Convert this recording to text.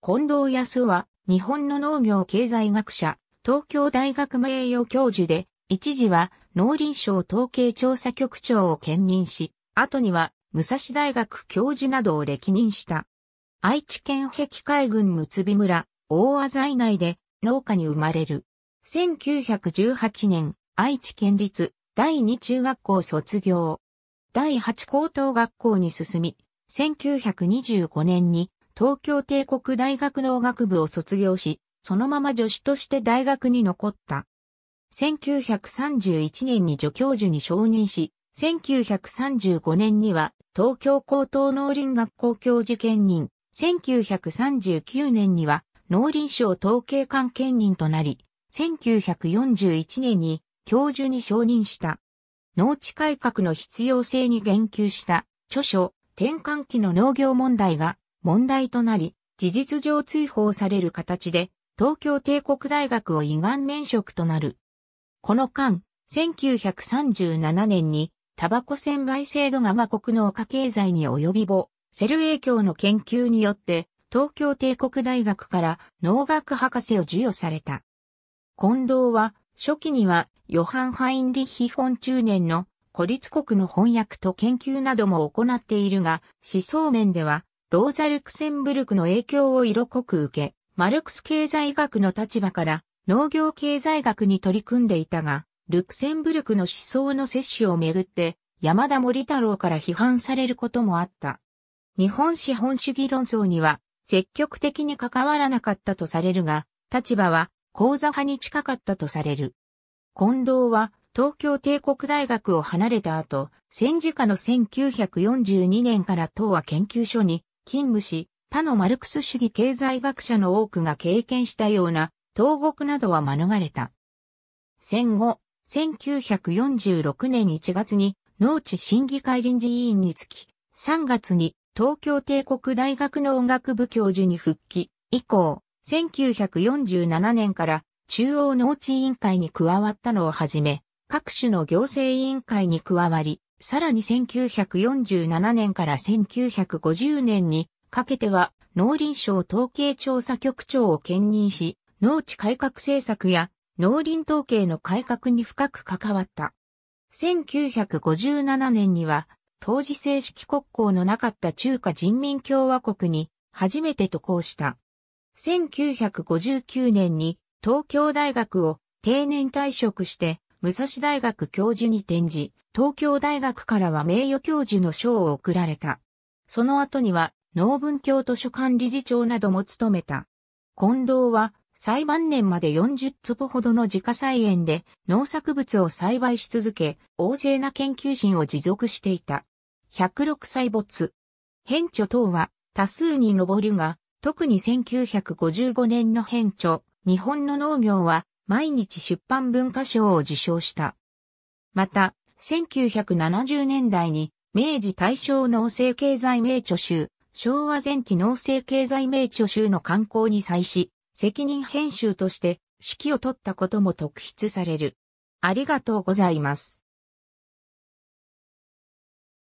近藤康は、日本の農業経済学者、東京大学名誉教授で、一時は農林省統計調査局長を兼任し、後には武蔵大学教授などを歴任した。愛知県壁海郡睦び村、大浅井内で農家に生まれる。1918年、愛知県立第二中学校卒業。第八高等学校に進み、1925年に東京帝国大学農学部を卒業し、そのまま助手として大学に残った。1931年に助教授に承認し、1935年には東京高等農林学校教授兼任、1939年には農林省統計官兼任となり、1941年に教授に承認した。農地改革の必要性に言及した著書、転換期の農業問題が問題となり、事実上追放される形で、東京帝国大学を遺願免職となる。この間、1937年に、タバコ専売制度が我国の家経済に及び母、セル影響の研究によって、東京帝国大学から農学博士を授与された。近藤は、初期には、ヨハン・ハインリッヒ・フォン中年の孤立国の翻訳と研究なども行っているが、思想面では、ローザ・ルクセンブルクの影響を色濃く受け、マルクス経済学の立場から農業経済学に取り組んでいたが、ルクセンブルクの思想の摂取をめぐって、山田森太郎から批判されることもあった。日本資本主義論争には積極的に関わらなかったとされるが、立場は講座派に近かったとされる。近藤は東京帝国大学を離れた後、戦時下の1942年から東亜研究所に勤務し、他のマルクス主義経済学者の多くが経験したような、投獄などは免れた。戦後、1946年1月に農地審議会臨時委員につき、3月に東京帝国大学の音楽部教授に復帰、以降、1947年から中央農地委員会に加わったのをはじめ、各種の行政委員会に加わり、さらに1947年から1950年にかけては農林省統計調査局長を兼任し、農地改革政策や農林統計の改革に深く関わった。1957年には、当時正式国交のなかった中華人民共和国に初めて渡航した。1959年に東京大学を定年退職して武蔵大学教授に転じ、東京大学からは名誉教授の賞を贈られた。その後には、農文教図書館理事長なども務めた。近藤は、裁判年まで40坪ほどの自家菜園で農作物を栽培し続け、旺盛な研究心を持続していた。106歳没。変著等は多数に上るが、特に1955年の変著、日本の農業は毎日出版文化賞を受賞した。また、1970年代に明治大正農政経済名著集、昭和前期農政経済名著集の刊行に際し、責任編集として指揮を取ったことも特筆される。ありがとうございます。